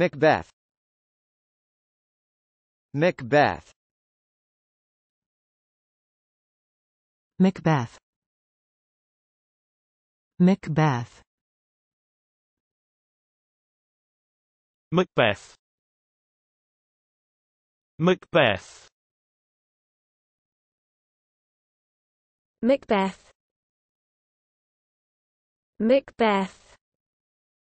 Macbeth Macbeth Macbeth Macbeth Macbeth Macbeth Macbeth Macbeth